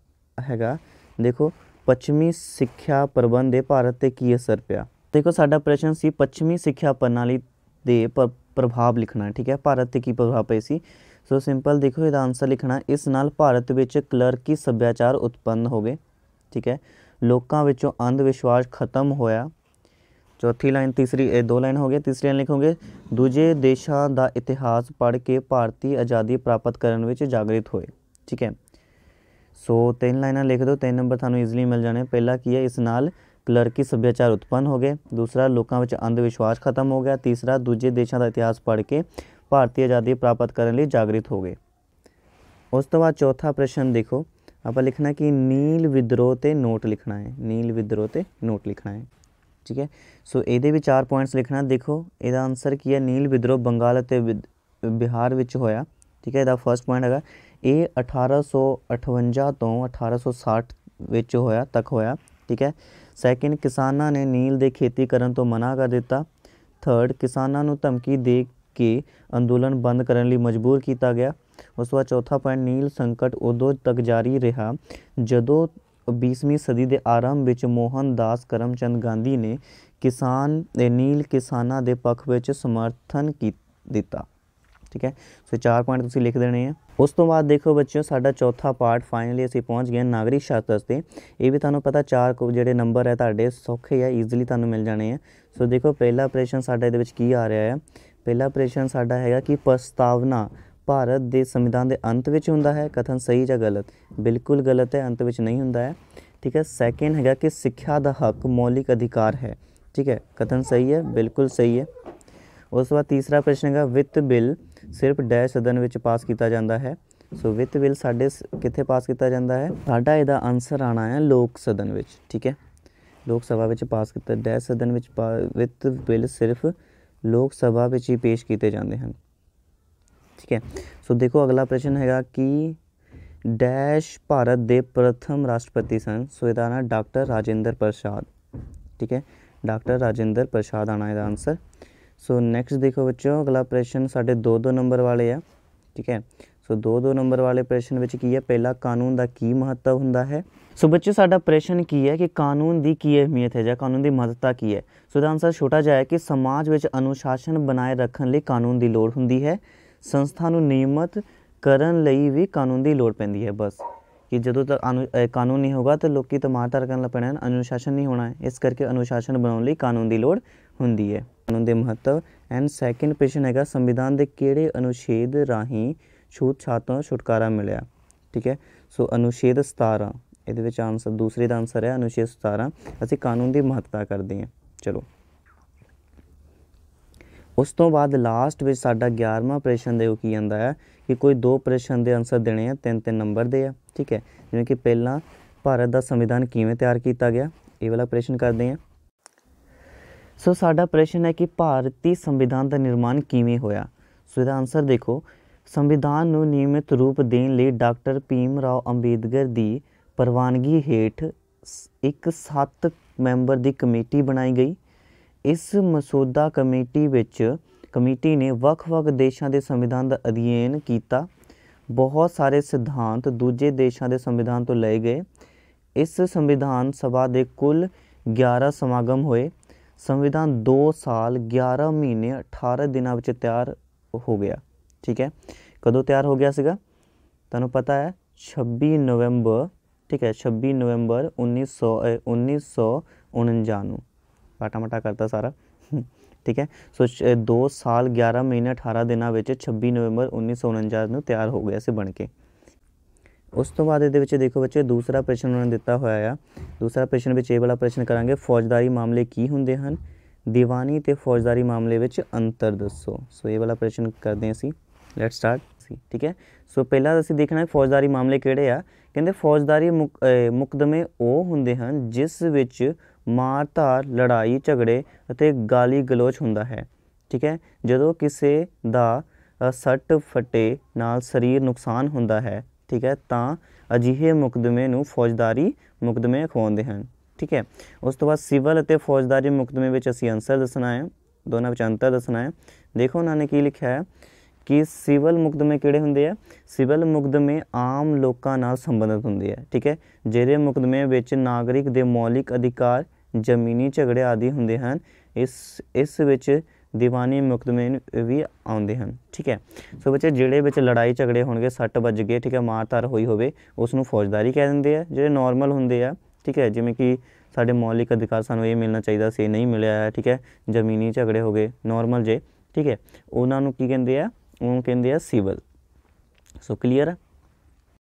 ਹੈਗਾ ਦੇਖੋ ਪੱਛਮੀ ਸਿੱਖਿਆ ਪ੍ਰਬੰਧ ਦੇ ਭਾਰਤ ਤੇ ਕੀ ਅਸਰ ਪਿਆ ਦੇਖੋ ਸਾਡਾ ਪ੍ਰਸ਼ਨ ਸੀ ਪੱਛਮੀ ਸਿੱਖਿਆ ਪ੍ਰਣਾਲੀ ਦੇ ਪ੍ਰਭਾਵ ਲਿਖਣਾ ਠੀਕ ਹੈ ਭਾਰਤ ਤੇ ਕੀ ਪ੍ਰਭਾਵ ਪਏ ਸੀ ਸੋ ਸਿੰਪਲ ਦੇਖੋ ਇਹਦਾ ਆਨਸਰ ਲਿਖਣਾ ਇਸ ਨਾਲ ਭਾਰਤ ਵਿੱਚ ਕਲਰਕੀ ਸੱਭਿਆਚਾਰ ਉਤਪੰਨ ਹੋ ਗਏ ਠੀਕ ਹੈ ਲੋਕਾਂ ਵਿੱਚੋਂ ਅੰਧ ਵਿਸ਼ਵਾਸ ਖਤਮ ਹੋਇਆ ਚੌਥੀ ਲਾਈਨ ਤੀਸਰੀ ਇਹ ਦੋ ਲਾਈਨ ਹੋ ਗਏ ਤੀਸਰੀ ਲਾਈਨ ਲਿਖੋਗੇ ਦੂਜੇ ਦੇਸ਼ਾਂ ਦਾ ਇਤਿਹਾਸ ਪੜ੍ਹ ਕੇ ਭਾਰਤੀ ਆਜ਼ਾਦੀ ਪ੍ਰਾਪਤ ਕਰਨ ਵਿੱਚ ਜਾਗਰਿਤ ਹੋਏ ਠੀਕ ਹੈ ਸੋ ਤਿੰਨ ਲਾਈਨਾਂ ਲਿਖ ਦਿਓ ਤਿੰਨ ਨੰਬਰ ਤੁਹਾਨੂੰ ਈਜ਼ੀਲੀ ਮਿਲ ਜਾਣੇ ਪਹਿਲਾ ਕੀ ਹੈ ਇਸ ਨਾਲ ਕਲਰਕੀ ਸੱਭਿਆਚਾਰ ਉਤਪੰਨ ਹੋ ਗਏ ਦੂਸਰਾ ਲੋਕਾਂ ਵਿੱਚ ਅੰਧ ਵਿਸ਼ਵਾਸ ਖਤਮ ਹੋ ਗਿਆ ਤੀਸਰਾ ਦੂਜੇ ਦੇਸ਼ਾਂ ਦਾ ਇਤਿਹਾਸ ਪੜ੍ਹ ਕੇ ਭਾਰਤੀ ਆਜ਼ਾਦੀ ਪ੍ਰਾਪਤ ਕਰਨ ਲਈ ਜਾਗਰਿਤ ਹੋ ਗਏ ਉਸ ਤੋਂ ਬਾਅਦ ਚੌਥਾ ਪ੍ਰਸ਼ਨ ਦੇਖੋ ਆਪਾਂ ਲਿਖਣਾ ਕਿ ਨੀਲ ਵਿਦਰੋਹ ਤੇ ਨੋਟ ਲਿਖਣਾ ਹੈ ਨੀਲ ਵਿਦਰੋਹ ਤੇ ਨੋਟ ਲਿਖਣਾ ਹੈ ਠੀਕ ਹੈ ਸੋ ਇਹਦੇ ਵੀ ਚਾਰ ਪੁਆਇੰਟਸ ਲਿਖਣਾ ਦੇਖੋ ਇਹਦਾ ਆਨਸਰ ਕੀ ਹੈ ਨੀਲ ਵਿਦਰੋਹ ਬੰਗਾਲ ਅਤੇ ਬਿਹਾਰ ਵਿੱਚ ਹੋਇਆ ਠੀਕ ਹੈ ਇਹਦਾ ਫਰਸਟ ਪੁਆਇੰਟ ਹੈਗਾ ਇਹ 1858 ਤੋਂ 1860 ਵਿੱਚ ਹੋਇਆ ਤੱਕ ਹੋਇਆ ਠੀਕ ਹੈ ਸੈਕਿੰਡ ਕਿਸਾਨਾਂ ਨੇ ਨੀਲ ਦੇ ਖੇਤੀ ਕਰਨ ਤੋਂ ਮਨਾ ਕਰ ਦਿੱਤਾ ਥਰਡ ਕਿਸਾਨਾਂ ਨੂੰ ਧਮਕੀ ਦੇ ਕੇ ਅੰਦੋਲਨ ਬੰਦ ਕਰਨ ਲਈ ਮਜਬੂਰ ਕੀਤਾ ਗਿਆ ਉਸ ਤੋਂ ਬਾਅਦ ਚੌਥਾ ਪੁਆਇੰਟ ਨੀਲ ਸੰਕਟ ਉਦੋਂ ਤੱਕ ਜਾਰੀ ਰਿਹਾ ਜਦੋਂ 20ਵੀਂ ਸਦੀ ਦੇ ਆਰੰਭ ਵਿੱਚ ਮੋਹਨਦਾਸ ਕਰਮਚੰਦ ਗਾਂਧੀ ਨੇ ਕਿਸਾਨ ਦੇ ਨੀਲ ਕਿਸਾਨਾਂ ਦੇ ਪੱਖ ਵਿੱਚ ਸਮਰਥਨ ਕੀ ਦਿੱਤਾ ਠੀਕ ਹੈ ਸੋ ਚਾਰ ਪੁਆਇੰਟ ਤੁਸੀਂ ਲਿਖ ਦੇਣੇ ਆ ਉਸ ਤੋਂ ਬਾਅਦ ਦੇਖੋ ਬੱਚਿਓ ਸਾਡਾ ਚੌਥਾ ਪਾਰਟ ਫਾਈਨਲੀ ਅਸੀਂ ਪਹੁੰਚ ਗਏ ਨਾਗਰਿਕ ਸ਼ਾਸਤਰ ਤੇ ਇਹ ਵੀ ਤੁਹਾਨੂੰ ਪਤਾ ਚਾਰ ਕੋ ਜਿਹੜੇ ਨੰਬਰ ਹੈ ਤੁਹਾਡੇ ਸੌਖੇ ਆ ਈਜ਼ੀਲੀ ਤੁਹਾਨੂੰ ਮਿਲ ਜਾਣੇ ਆ ਸੋ ਦੇਖੋ ਪਹਿਲਾ ਪ੍ਰੈਸ਼ਨ ਸਾਡਾ ਇਹਦੇ ਵਿੱਚ ਕੀ ਆ ਰਿਹਾ ਹੈ ਪਹਿਲਾ ਪ੍ਰਸ਼ਨ ਸਾਡਾ ਹੈਗਾ ਕਿ ਪ੍ਰਸਤਾਵਨਾ ਭਾਰਤ ਦੇ ਸੰਵਿਧਾਨ ਦੇ ਅੰਤ ਵਿੱਚ ਹੁੰਦਾ ਹੈ ਕਥਨ ਸਹੀ ਜਾਂ ਗਲਤ ਬਿਲਕੁਲ ਗਲਤ ਹੈ ਅੰਤ ਵਿੱਚ ਨਹੀਂ ਹੁੰਦਾ ਹੈ ਠੀਕ ਹੈ ਸੈਕਿੰਡ ਹੈਗਾ ਕਿ ਸਿੱਖਿਆ ਦਾ ਹੱਕ ਮੌਲਿਕ ਅਧਿਕਾਰ ਹੈ ਠੀਕ ਹੈ ਕਥਨ ਸਹੀ ਹੈ ਬਿਲਕੁਲ ਸਹੀ ਹੈ ਉਸ ਤੋਂ ਬਾਅਦ ਤੀਸਰਾ ਪ੍ਰਸ਼ਨ ਹੈਗਾ ਵਿੱਤ ਬਿੱਲ ਸਿਰਫ ਡੈ ਸਦਨ ਵਿੱਚ ਪਾਸ ਕੀਤਾ ਜਾਂਦਾ ਹੈ ਸੋ ਵਿੱਤ ਬਿੱਲ ਸਾਡੇ ਕਿੱਥੇ ਪਾਸ ਕੀਤਾ ਜਾਂਦਾ ਹੈ ਸਾਡਾ ਇਹਦਾ ਆਨਸਰ ਆਣਾ ਹੈ ਲੋਕ ਸਦਨ ਵਿੱਚ ਠੀਕ ਹੈ ਲੋਕ ਸਭਾ ਵਿੱਚ ਪਾਸ ਕੀਤਾ ਡੈ ਸਦਨ ਵਿੱਚ ਵਿੱਤ ਬਿੱਲ ਸਿਰਫ ਲੋਕ ਸਭਾ ਵਿੱਚ ਹੀ ਪੇਸ਼ ਕੀਤੇ ਜਾਂਦੇ ਹਨ ਠੀਕ ਹੈ ਸੋ ਦੇਖੋ ਅਗਲਾ ਪ੍ਰਸ਼ਨ ਹੈਗਾ ਕਿ ਡੈਸ਼ ਭਾਰਤ ਦੇ ਪ੍ਰਥਮ ਰਾਸ਼ਟਰਪਤੀ ਸਨ ਸੋ ਇਹਦਾ ਨਾਮ ਡਾਕਟਰ ਰਾਜਿੰਦਰ ਪ੍ਰਸ਼ਾਦ ਠੀਕ ਹੈ ਡਾਕਟਰ ਰਾਜਿੰਦਰ ਪ੍ਰਸ਼ਾਦ ਆਣਾ ਇਹਦਾ ਆਨਸਰ ਸੋ ਨੈਕਸਟ ਦੇਖੋ ਬੱਚੋ ਅਗਲਾ ਪ੍ਰਸ਼ਨ ਸਾਡੇ 2-2 ਨੰਬਰ ਵਾਲੇ ਆ ਠੀਕ ਹੈ ਸੋ 2-2 ਨੰਬਰ ਵਾਲੇ ਪ੍ਰਸ਼ਨ ਵਿੱਚ ਕੀ ਹੈ ਪਹਿਲਾ ਕਾਨੂੰਨ ਦਾ ਕੀ ਮਹੱਤਵ ਹੁੰਦਾ ਹੈ ਸੋ ਬੱਚਿਓ ਸਾਡਾ ਪ੍ਰਸ਼ਨ ਕੀ ਹੈ ਕਿ ਕਾਨੂੰਨ ਦੀ ਕੀ ਅਹਿਮੀਅਤ ਹੈ ਜਾਂ ਕਾਨੂੰਨ ਦੀ ਮਹੱਤਤਾ ਕੀ ਹੈ ਸੋ ਦਾ ਆਨਸਰ ਛੋਟਾ ਜਿਹਾ ਹੈ ਕਿ ਸਮਾਜ ਵਿੱਚ ਅਨੁਸ਼ਾਸਨ ਬਣਾਏ ਰੱਖਣ ਲਈ ਕਾਨੂੰਨ ਦੀ ਲੋੜ ਹੁੰਦੀ ਹੈ ਸੰਸਥਾ ਨੂੰ ਨਿਯਮਤ ਕਰਨ ਲਈ ਵੀ ਕਾਨੂੰਨ ਦੀ ਲੋੜ ਪੈਂਦੀ ਹੈ ਬਸ ਕਿ ਜਦੋਂ ਤੱਕ ਕਾਨੂੰਨ ਨਹੀਂ ਹੋਗਾ ਤਾਂ ਲੋਕੀ ਤਮਾਰਤਾਰ ਕਰਨ ਲੱਗ ਪੈਣਾ ਅਨੁਸ਼ਾਸਨ ਨਹੀਂ ਹੋਣਾ ਇਸ ਕਰਕੇ ਅਨੁਸ਼ਾਸਨ ਬਣਾਉਣ ਲਈ ਕਾਨੂੰਨ ਦੀ ਲੋੜ ਹੁੰਦੀ ਹੈ ਕਾਨੂੰਨ ਦੇ ਮਹੱਤਵ ਐਂਡ ਸੈਕਿੰਡ ਪ੍ਰਸ਼ਨ ਹੈਗਾ ਸੰਵਿਧਾਨ ਦੇ ਕਿਹੜੇ ਅਨੁਛੇਦ ਰਾਹੀਂ ਛੂਤ ਛਾਤ ਤੋਂ ਛੁਟਕਾਰਾ ਮਿਲਿਆ ਠੀਕ ਹੈ ਸੋ ਅਨੁਛੇਦ 17 ਇਹਦੇ ਵਿੱਚ ਆਨਸਰ ਦੂਸਰੇ ਦਾ ਆਨਸਰ ਹੈ ਅਨੁਛੇਦ 17 ਅਸੀਂ ਕਾਨੂੰਨ ਦੀ ਮਹੱਤਤਾ ਕਰਦੇ ਹਾਂ ਚਲੋ ਉਸ ਤੋਂ ਬਾਅਦ ਲਾਸਟ ਵਿੱਚ ਸਾਡਾ 11ਵਾਂ ਪ੍ਰਸ਼ਨ ਦੇ ਉਹ ਕੀ ਆਂਦਾ ਹੈ ਕਿ ਕੋਈ ਦੋ ਪ੍ਰਸ਼ਨ ਦੇ ਆਨਸਰ ਦੇਣੇ ਆ ਤਿੰਨ ਤਿੰਨ ਨੰਬਰ ਦੇ ਆ ਠੀਕ ਹੈ ਜਿਵੇਂ ਕਿ ਪਹਿਲਾਂ ਭਾਰਤ ਦਾ ਸੰਵਿਧਾਨ ਕਿਵੇਂ ਤਿਆਰ ਕੀਤਾ ਗਿਆ ਇਹ ਵਾਲਾ ਪ੍ਰਸ਼ਨ ਕਰਦੇ ਹਾਂ ਸੋ ਸਾਡਾ ਪ੍ਰਸ਼ਨ ਹੈ ਕਿ ਭਾਰਤੀ ਸੰਵਿਧਾਨ ਦਾ ਨਿਰਮਾਣ ਕਿਵੇਂ ਹੋਇਆ ਸੋ ਇਹਦਾ ਆਨਸਰ ਦੇਖੋ ਸੰਵਿਧਾਨ ਨੂੰ ਨਿਯਮਿਤ ਰੂਪ ਦੇਣ ਲਈ ਡਾਕਟਰ ਭੀਮ ਰਾਓ ਅੰਬੇਦਕਰ ਦੀ ਪ੍ਰਵਾਨਗੀ ਹੇਠ ਇੱਕ 7 ਮੈਂਬਰ ਦੀ ਕਮੇਟੀ ਬਣਾਈ ਗਈ ਇਸ ਮਸੂਦਾ ਕਮੇਟੀ ਵਿੱਚ ਕਮੇਟੀ ਨੇ ਵੱਖ-ਵੱਖ ਦੇਸ਼ਾਂ ਦੇ ਸੰਵਿਧਾਨ ਦਾ ਅਧਿਐਨ ਕੀਤਾ ਬਹੁਤ ਸਾਰੇ ਸਿਧਾਂਤ ਦੂਜੇ ਦੇਸ਼ਾਂ ਦੇ ਸੰਵਿਧਾਨ ਤੋਂ ਲਏ ਗਏ ਇਸ ਸੰਵਿਧਾਨ ਸਭਾ ਦੇ ਕੁੱਲ 11 ਸਮਾਗਮ ਹੋਏ ਸੰਵਿਧਾਨ 2 ਸਾਲ 11 ਮਹੀਨੇ 18 ਦਿਨਾਂ ਵਿੱਚ ਤਿਆਰ ਹੋ ਗਿਆ ਠੀਕ ਹੈ ਕਦੋਂ ਤਿਆਰ ਹੋ ਗਿਆ ਸੀਗਾ ਤੁਹਾਨੂੰ ਪਤਾ ਹੈ 26 ਨਵੰਬਰ ਠੀਕ ਹੈ 26 ਨਵੰਬਰ 1900 उन्नीस ਨੂੰ ਪਾਟਾ ਮਟਾ ਸਾਰਾ ਠੀਕ ਹੈ ਸੋ 2 ਸਾਲ 11 ਮਹੀਨੇ 18 ਦਿਨਾਂ ਵਿੱਚ 26 ਨਵੰਬਰ 1949 ਨੂੰ ਤਿਆਰ ਹੋ ਗਿਆ ਸੀ ਬਣ ਕੇ ਉਸ ਤੋਂ ਬਾਅਦ ਇਹਦੇ ਵਿੱਚ ਦੇਖੋ ਬੱਚੇ ਦੂਸਰਾ ਪ੍ਰਸ਼ਨ ਉਹਨਾਂ ਨੇ ਦਿੱਤਾ ਹੋਇਆ ਆ ਦੂਸਰਾ ਪ੍ਰਸ਼ਨ ਵਿੱਚ ਇਹ ਵਾਲਾ ਪ੍ਰਸ਼ਨ ਕਰਾਂਗੇ ਫੌਜਦਾਰੀ ਮਾਮਲੇ ਕੀ ਹੁੰਦੇ ਹਨ ਦੀਵਾਨੀ ਤੇ ਫੌਜਦਾਰੀ ਮਾਮਲੇ ਵਿੱਚ ਅੰਤਰ ਦੱਸੋ ਸੋ ਇਹ ਵਾਲਾ ਪ੍ਰਸ਼ਨ ਕਰਦੇ ਹਾਂ ਅਸੀਂ ਲੈਟਸ ਸਟਾਰਟ ਸੀ ਠੀਕ ਹੈ ਸੋ ਪਹਿਲਾਂ ਅਸੀਂ ਦੇਖਣਾ ਹੈ ਫੌਜਦਾਰੀ ਮਾਮਲੇ ਕਿਹੜੇ ਆ ਕਹਿੰਦੇ ਫੌਜਦਾਰੀ ਮੁਕਦਮੇ ਉਹ ਹੁੰਦੇ ਹਨ ਜਿਸ ਵਿੱਚ ਮਾਰ ਧਾਰ ਲੜਾਈ ਝਗੜੇ ਅਤੇ ਗਾਲੀ ਗਲੋਚ ਹੁੰਦਾ ਹੈ ਠੀਕ ਹੈ ਜਦੋਂ ਕਿਸੇ ਦਾ ਸੱਟ ਫਟੇ ਨਾਲ ਸਰੀਰ ਨੁਕਸਾਨ ਹੁੰਦਾ ਹੈ ਠੀਕ ਹੈ ਤਾਂ ਅਜਿਹੇ ਮੁਕਦਮੇ ਨੂੰ ਫੌਜਦਾਰੀ ਮੁਕਦਮੇ ਖਵਾਉਂਦੇ ਹਨ ਠੀਕ ਹੈ ਉਸ ਤੋਂ ਬਾਅਦ ਸਿਵਲ ਅਤੇ ਫੌਜਦਾਰੀ ਮੁਕਦਮੇ ਵਿੱਚ ਅਸੀਂ ਅੰਸਰ ਦੱਸਣਾ ਹੈ ਦੋਨਾਂ ਵਿੱਚ ਅੰਤਰ ਦੱਸਣਾ ਹੈ ਦੇਖੋ ਉਹਨਾਂ ਨੇ ਕੀ ਲਿਖਿਆ ਹੈ ਕਿ ਸਿਵਲ ਮੁਕਦਮੇ ਕਿਹੜੇ ਹੁੰਦੇ ਆ ਸਿਵਲ ਮੁਕਦਮੇ ਆਮ ਲੋਕਾਂ ਨਾਲ ਸੰਬੰਧਿਤ ਹੁੰਦੇ ਆ ਠੀਕ ਹੈ ਜਿਹੜੇ ਮੁਕਦਮੇ ਵਿੱਚ ਨਾਗਰਿਕ ਦੇ ਮੌਲਿਕ ਅਧਿਕਾਰ ਜ਼ਮੀਨੀ ਝਗੜੇ ਆਦਿ ਹੁੰਦੇ ਹਨ ਇਸ ਇਸ ਵਿੱਚ ਦੀਵਾਨੀ ਮੁਕਦਮੇ ਵੀ ਆਉਂਦੇ ਹਨ ਠੀਕ ਹੈ ਸੋ ਬੱਚੇ ਜਿਹੜੇ ਵਿੱਚ ਲੜਾਈ ਝਗੜੇ ਹੋਣਗੇ ਸੱਟ ਵੱਜ ਗਏ ਠੀਕ ਹੈ ਮਾਰ-ਤਾਰ ਹੋਈ ਹੋਵੇ ਉਸ ਨੂੰ ਫੌਜਦਾਰੀ ਕਹਿ ਦਿੰਦੇ ਆ ਜਿਹੜੇ ਨਾਰਮਲ ਹੁੰਦੇ ਆ ਠੀਕ ਹੈ ਜਿਵੇਂ ਕਿ ਸਾਡੇ ਮੌਲਿਕ ਅਧਿਕਾਰ ਸਾਨੂੰ ਇਹ ਮਿਲਣਾ ਚਾਹੀਦਾ ਸੀ ਨਹੀਂ ਮਿਲਿਆ ਠੀਕ ਹੈ ਜ਼ਮੀਨੀ ਝਗੜੇ ਹੋ ਗਏ ਨਾਰਮਲ ਜੇ ਠੀਕ ਹੈ ਉਹਨਾਂ ਨੂੰ ਕੀ ਕਹਿੰਦੇ ਆ ਉਹਨੂੰ ਕਹਿੰਦੇ ਆ ਸਿਵਲ ਸੋ ਕਲੀਅਰ